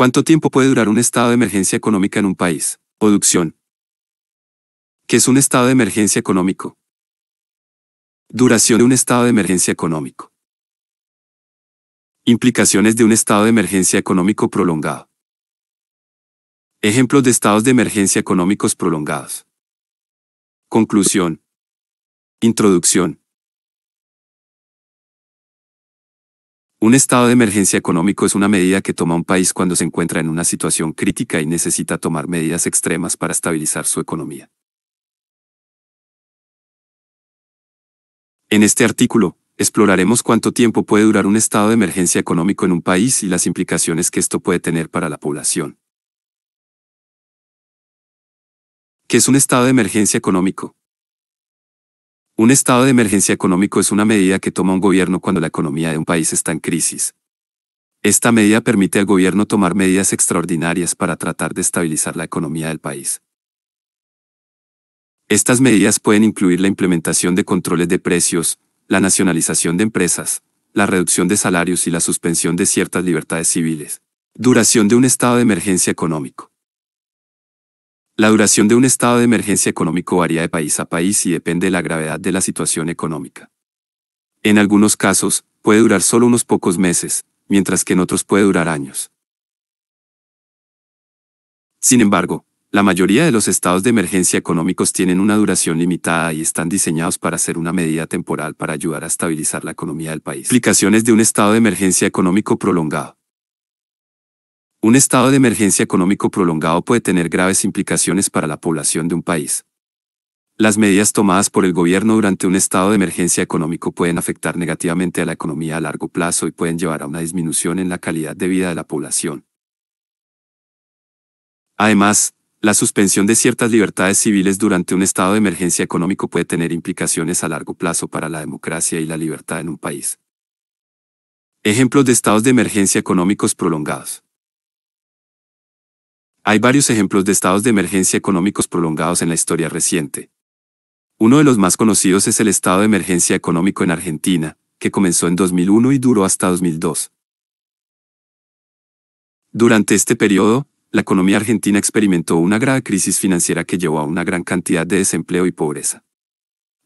¿Cuánto tiempo puede durar un estado de emergencia económica en un país? Producción. ¿Qué es un estado de emergencia económico? Duración de un estado de emergencia económico. Implicaciones de un estado de emergencia económico prolongado. Ejemplos de estados de emergencia económicos prolongados. Conclusión. Introducción. Un estado de emergencia económico es una medida que toma un país cuando se encuentra en una situación crítica y necesita tomar medidas extremas para estabilizar su economía. En este artículo, exploraremos cuánto tiempo puede durar un estado de emergencia económico en un país y las implicaciones que esto puede tener para la población. ¿Qué es un estado de emergencia económico? Un estado de emergencia económico es una medida que toma un gobierno cuando la economía de un país está en crisis. Esta medida permite al gobierno tomar medidas extraordinarias para tratar de estabilizar la economía del país. Estas medidas pueden incluir la implementación de controles de precios, la nacionalización de empresas, la reducción de salarios y la suspensión de ciertas libertades civiles. Duración de un estado de emergencia económico. La duración de un estado de emergencia económico varía de país a país y depende de la gravedad de la situación económica. En algunos casos, puede durar solo unos pocos meses, mientras que en otros puede durar años. Sin embargo, la mayoría de los estados de emergencia económicos tienen una duración limitada y están diseñados para ser una medida temporal para ayudar a estabilizar la economía del país. Explicaciones de un estado de emergencia económico prolongado. Un estado de emergencia económico prolongado puede tener graves implicaciones para la población de un país. Las medidas tomadas por el gobierno durante un estado de emergencia económico pueden afectar negativamente a la economía a largo plazo y pueden llevar a una disminución en la calidad de vida de la población. Además, la suspensión de ciertas libertades civiles durante un estado de emergencia económico puede tener implicaciones a largo plazo para la democracia y la libertad en un país. Ejemplos de estados de emergencia económicos prolongados. Hay varios ejemplos de estados de emergencia económicos prolongados en la historia reciente. Uno de los más conocidos es el estado de emergencia económico en Argentina, que comenzó en 2001 y duró hasta 2002. Durante este periodo, la economía argentina experimentó una grave crisis financiera que llevó a una gran cantidad de desempleo y pobreza.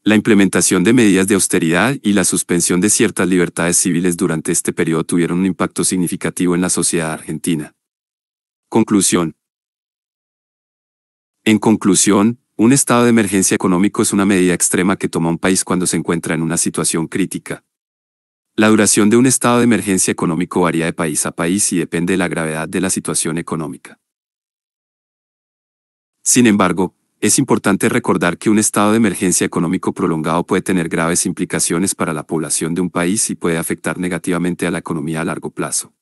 La implementación de medidas de austeridad y la suspensión de ciertas libertades civiles durante este periodo tuvieron un impacto significativo en la sociedad argentina. Conclusión. En conclusión, un estado de emergencia económico es una medida extrema que toma un país cuando se encuentra en una situación crítica. La duración de un estado de emergencia económico varía de país a país y depende de la gravedad de la situación económica. Sin embargo, es importante recordar que un estado de emergencia económico prolongado puede tener graves implicaciones para la población de un país y puede afectar negativamente a la economía a largo plazo.